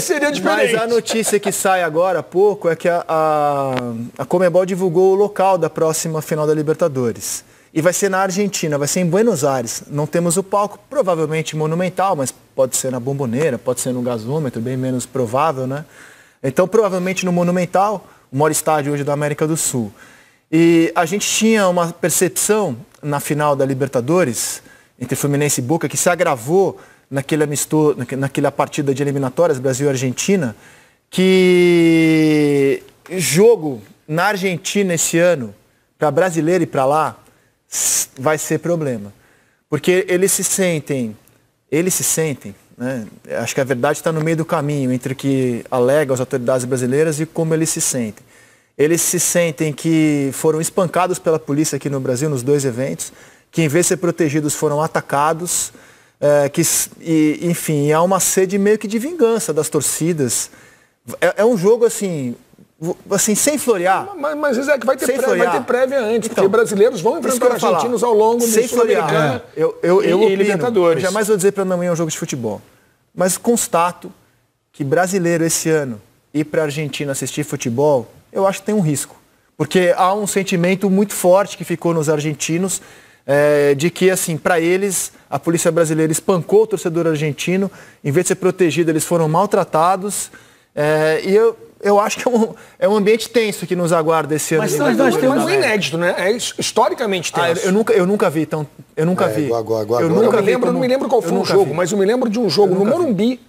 Seria diferente. Mas a notícia que sai agora há pouco é que a, a, a Comebol divulgou o local da próxima final da Libertadores. E vai ser na Argentina, vai ser em Buenos Aires. Não temos o palco, provavelmente monumental, mas pode ser na bomboneira, pode ser no gasômetro, bem menos provável, né? Então, provavelmente no Monumental, o maior estádio hoje da América do Sul. E a gente tinha uma percepção na final da Libertadores, entre Fluminense e Boca, que se agravou naquele amistoso, naquela partida de eliminatórias Brasil Argentina, que jogo na Argentina esse ano, para brasileiro e para lá, vai ser problema. Porque eles se sentem, eles se sentem, né? acho que a verdade está no meio do caminho entre o que alega as autoridades brasileiras e como eles se sentem. Eles se sentem que foram espancados pela polícia aqui no Brasil nos dois eventos, que em vez de ser protegidos foram atacados, é, que, e, enfim, há uma sede meio que de vingança das torcidas. É, é um jogo assim, assim, sem florear. Mas, mas é que vai ter, vai ter prévia antes, então, porque brasileiros vão enfrentar argentinos ao longo do Sul-Americana é. eu, eu, eu, e, e Libertadores. Jamais vou dizer para amanhã é um jogo de futebol. Mas constato que brasileiro esse ano ir para a Argentina assistir futebol, eu acho que tem um risco. Porque há um sentimento muito forte que ficou nos argentinos é, de que, assim, para eles, a polícia brasileira espancou o torcedor argentino, em vez de ser protegido, eles foram maltratados. É, e eu, eu acho que é um, é um ambiente tenso que nos aguarda esse ano. Mas, nós, nós temos... um é. inédito, né? É historicamente ah, tenso. Ah, eu, nunca, eu nunca vi, então. Eu nunca é, vi. Agora, agora, eu nunca eu me lembro, como... não me lembro qual foi o jogo, vi. mas eu me lembro de um jogo no Morumbi, vi.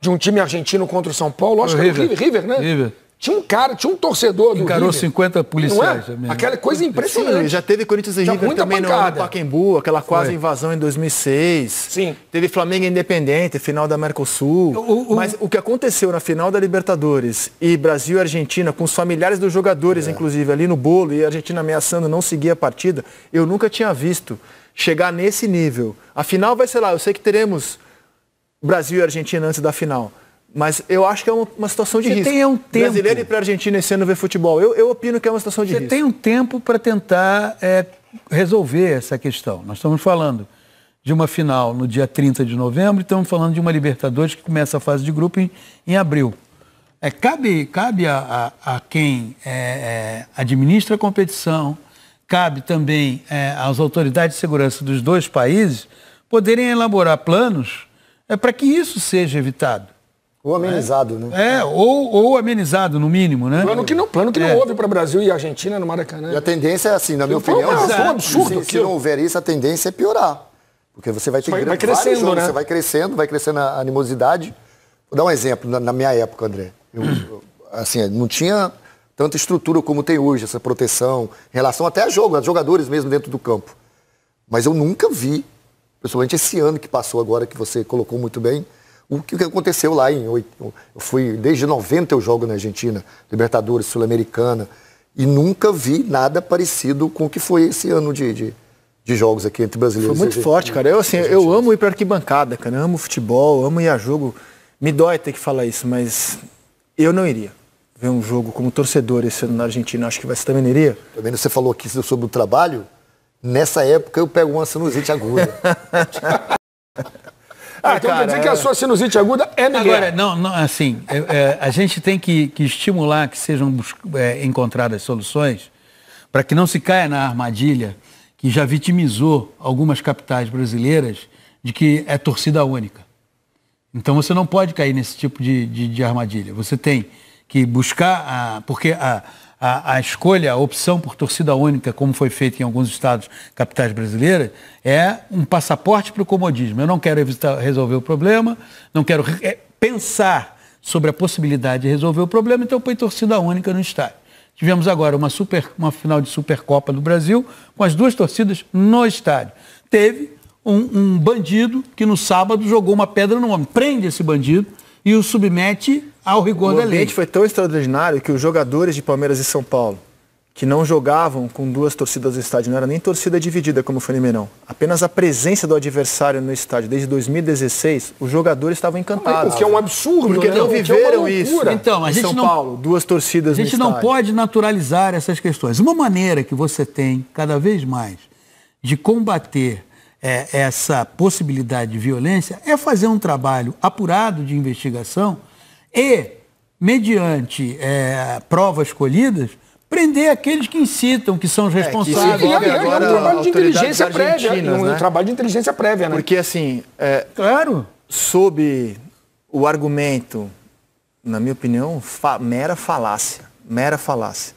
de um time argentino contra o São Paulo, acho o que River. era o River, River né? River. Tinha um cara, tinha um torcedor do Encarou River. 50 policiais. Não é? é aquela coisa impressionante. Sim, já teve Corinthians e já River também pancada. no Pacaembu, aquela quase Foi. invasão em 2006. Sim. Teve Flamengo Independente, final da Mercosul. O, o... Mas o que aconteceu na final da Libertadores e Brasil e Argentina, com os familiares dos jogadores, é. inclusive, ali no bolo, e a Argentina ameaçando não seguir a partida, eu nunca tinha visto chegar nesse nível. A final vai ser lá, eu sei que teremos Brasil e Argentina antes da final. Mas eu acho que é uma, uma situação de Você risco. Tem um tempo. Brasileiro e para Argentina esse ano ver futebol. Eu, eu opino que é uma situação de Você risco. Você tem um tempo para tentar é, resolver essa questão. Nós estamos falando de uma final no dia 30 de novembro e estamos falando de uma Libertadores que começa a fase de grupo em, em abril. É, cabe cabe a, a, a quem é, é administra a competição, cabe também é, às autoridades de segurança dos dois países poderem elaborar planos é, para que isso seja evitado. Ou amenizado, é. né? É, ou, ou amenizado, no mínimo, né? Plano que não, plano que é. não houve para Brasil e Argentina no Maracanã. E a tendência é assim, na minha então, opinião, é, um absurdo. Se, se não houver isso, a tendência é piorar. Porque você vai ter vai, vai crescendo, jogos, né? Você vai crescendo, vai crescendo a animosidade. Vou dar um exemplo, na, na minha época, André. Eu, assim, não tinha tanta estrutura como tem hoje, essa proteção, em relação até a jogo, a jogadores mesmo dentro do campo. Mas eu nunca vi, principalmente esse ano que passou agora, que você colocou muito bem, o que aconteceu lá em Eu fui, desde 90 eu jogo na Argentina, Libertadores, Sul-Americana, e nunca vi nada parecido com o que foi esse ano de, de, de jogos aqui entre brasileiros. Foi muito forte, cara. Eu, assim, eu amo ir para arquibancada, cara. Eu amo futebol, amo ir a jogo. Me dói ter que falar isso, mas eu não iria ver um jogo como torcedor esse ano na Argentina. Acho que você também não iria. Também você falou aqui sobre o trabalho. Nessa época eu pego uma sinusite aguda. Ah, então cara, quer dizer que a é. sua sinusite aguda é melhor. Agora, não, não assim, é, é, a gente tem que, que estimular que sejam é, encontradas soluções para que não se caia na armadilha que já vitimizou algumas capitais brasileiras de que é torcida única. Então você não pode cair nesse tipo de, de, de armadilha. Você tem que buscar, a, porque a, a, a, escolha, a opção por torcida única, como foi feito em alguns estados capitais brasileiras, é um passaporte para o comodismo. Eu não quero evitar, resolver o problema, não quero re, é, pensar sobre a possibilidade de resolver o problema, então põe torcida única no estádio. Tivemos agora uma, super, uma final de Supercopa do Brasil com as duas torcidas no estádio. Teve um, um bandido que no sábado jogou uma pedra no homem. Prende esse bandido e o submete ao rigor o da lei. O foi tão extraordinário que os jogadores de Palmeiras e São Paulo, que não jogavam com duas torcidas no estádio, não era nem torcida dividida como foi no Mineirão. Apenas a presença do adversário no estádio desde 2016, os jogadores estavam encantados. O que é um absurdo, porque é não é viveram é isso. Então, a gente em São não, Paulo, duas torcidas no estádio. A gente não pode naturalizar essas questões. Uma maneira que você tem cada vez mais de combater é, essa possibilidade de violência é fazer um trabalho apurado de investigação e, mediante é, provas colhidas, prender aqueles que incitam, que são os é, responsáveis. É, e, aliás, agora, um trabalho de inteligência prévia. Um, né? trabalho de inteligência prévia, né? Porque, assim, é, claro. sob o argumento, na minha opinião, fa mera falácia, mera falácia,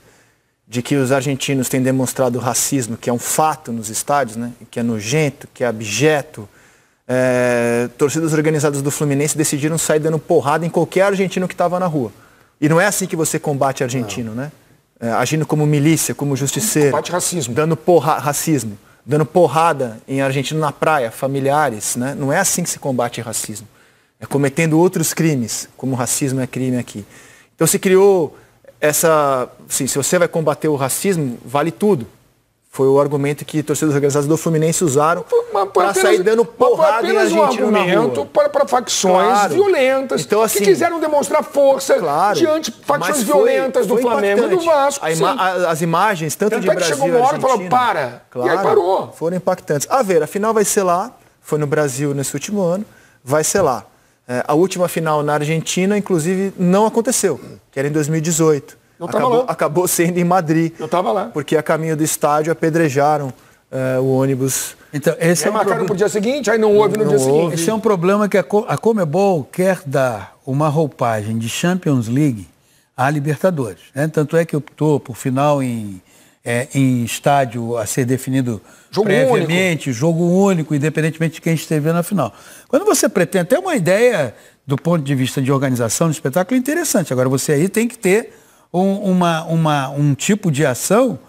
de que os argentinos têm demonstrado racismo, que é um fato nos estádios, né? que é nojento, que é abjeto, é, torcidas organizadas do Fluminense decidiram sair dando porrada em qualquer argentino que estava na rua. E não é assim que você combate argentino, não. né? É, agindo como milícia, como justiceiro. Combate racismo. Dando porra racismo. Dando porrada em argentino na praia, familiares, né? Não é assim que se combate racismo. É cometendo outros crimes, como racismo é crime aqui. Então se criou essa. Assim, se você vai combater o racismo, vale tudo. Foi o argumento que torcedores organizados do Fluminense usaram para sair dando porrada em argentino um argumento para, para facções claro. violentas então, assim, que quiseram demonstrar força claro, diante de facções foi, violentas do Flamengo e do Vasco. Ima as imagens, tanto, tanto de é Brasil chegou uma hora e falou, para, claro, e aí parou. Foram impactantes. A ver, a final vai ser lá, foi no Brasil nesse último ano, vai ser lá. É, a última final na Argentina, inclusive, não aconteceu, que era em 2018 acabou, acabou, sendo em Madrid. Eu estava lá. Porque a caminho do estádio apedrejaram eh, o ônibus. Então, esse é, é um marcaram para o dia seguinte, aí não houve no não dia houve. seguinte. Esse é um problema que a, Co a Comebol quer dar uma roupagem de Champions League à Libertadores. Né? Tanto é que optou por final em, é, em estádio a ser definido jogo previamente, único. jogo único, independentemente de quem esteve na final. Quando você pretende, até uma ideia do ponto de vista de organização do espetáculo é interessante. Agora você aí tem que ter um, uma, uma, um tipo de ação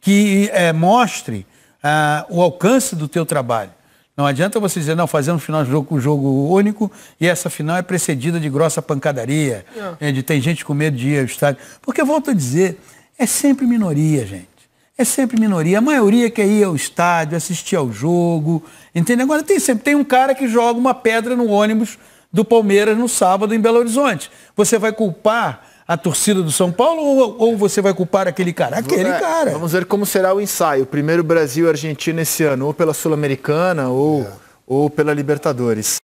que é, mostre ah, o alcance do teu trabalho. Não adianta você dizer, não, fazer um final de jogo com jogo único e essa final é precedida de grossa pancadaria, é. Né, de tem gente com medo de ir ao estádio. Porque volto a dizer, é sempre minoria, gente. É sempre minoria. A maioria quer ir ao estádio, assistir ao jogo, entende? Agora tem sempre tem um cara que joga uma pedra no ônibus do Palmeiras no sábado em Belo Horizonte. Você vai culpar a torcida do São Paulo ou, ou você vai culpar aquele cara? Aquele é, cara. Vamos ver como será o ensaio. Primeiro Brasil Argentina esse ano, ou pela Sul-Americana ou, é. ou pela Libertadores.